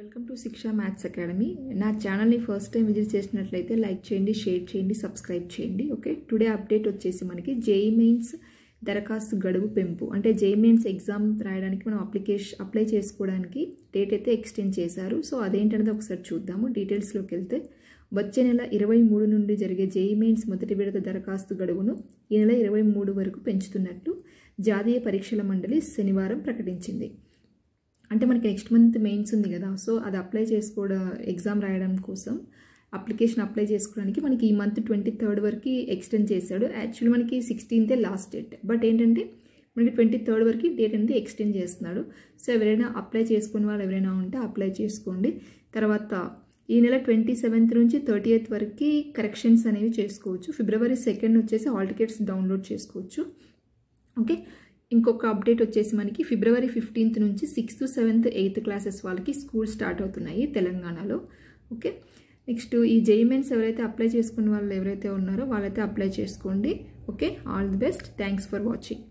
welcome to Shiksha maths academy నా ఛానల్ని first time visit చేసినట్లయితే లైక్ చేయండి షేర్ చేయండి సబ్స్క్రైబ్ చేయండి ఓకే టుడే అప్డేట్ వచ్చేసి మనకి జేఈ మెయిన్స్ e దరఖాస్తు గడువు పెంపు అంటే జేఈ మెయిన్స్ ఎగ్జామ్ రాయడానికి మనం అప్లికేషన్ అప్లై చేసుకోవడానికి డేట్ అయితే ఎక్స్టెండ్ చేశారు సో అదేంటనేది ఒకసారి చూద్దాము డీటెయిల్స్లోకి వెళ్తే వచ్చే నెల ఇరవై మూడు నుండి జరిగే జేఈ మెయిన్స్ e మొదటి విడత దరఖాస్తు గడువును ఈ నెల ఇరవై మూడు వరకు పెంచుతున్నట్లు జాతీయ పరీక్షల మండలి శనివారం ప్రకటించింది అంటే మనకి నెక్స్ట్ మంత్ మెయిన్స్ ఉంది కదా సో అది అప్లై చేసుకోవడం ఎగ్జామ్ రాయడం కోసం అప్లికేషన్ అప్లై చేసుకోవడానికి మనకి ఈ మంత్ ట్వంటీ థర్డ్ వరకు ఎక్స్టెండ్ చేశాడు యాక్చువల్లీ మనకి సిక్స్టీన్తే లాస్ట్ డేట్ బట్ ఏంటంటే మనకి ట్వంటీ థర్డ్ వరకు డేట్ అనేది ఎక్స్టెండ్ చేస్తున్నాడు సో ఎవరైనా అప్లై చేసుకునే వాళ్ళు ఎవరైనా ఉంటే అప్లై చేసుకోండి తర్వాత ఈ నెల ట్వంటీ సెవెంత్ నుంచి థర్టీ ఎయిత్ వరకు కరెక్షన్స్ అనేవి చేసుకోవచ్చు ఫిబ్రవరి సెకండ్ వచ్చేసి ఆల్ టికెట్స్ డౌన్లోడ్ చేసుకోవచ్చు ఓకే ఇంకొక అప్డేట్ వచ్చేసి మనకి ఫిబ్రవరి ఫిఫ్టీన్త్ నుంచి సిక్స్త్ సెవెంత్ ఎయిత్ క్లాసెస్ వాళ్ళకి స్కూల్ స్టార్ట్ అవుతున్నాయి తెలంగాణలో ఓకే నెక్స్ట్ ఈ జైమెన్స్ ఎవరైతే అప్లై చేసుకున్న వాళ్ళు ఎవరైతే ఉన్నారో వాళ్ళైతే అప్లై చేసుకోండి okay all the best thanks for watching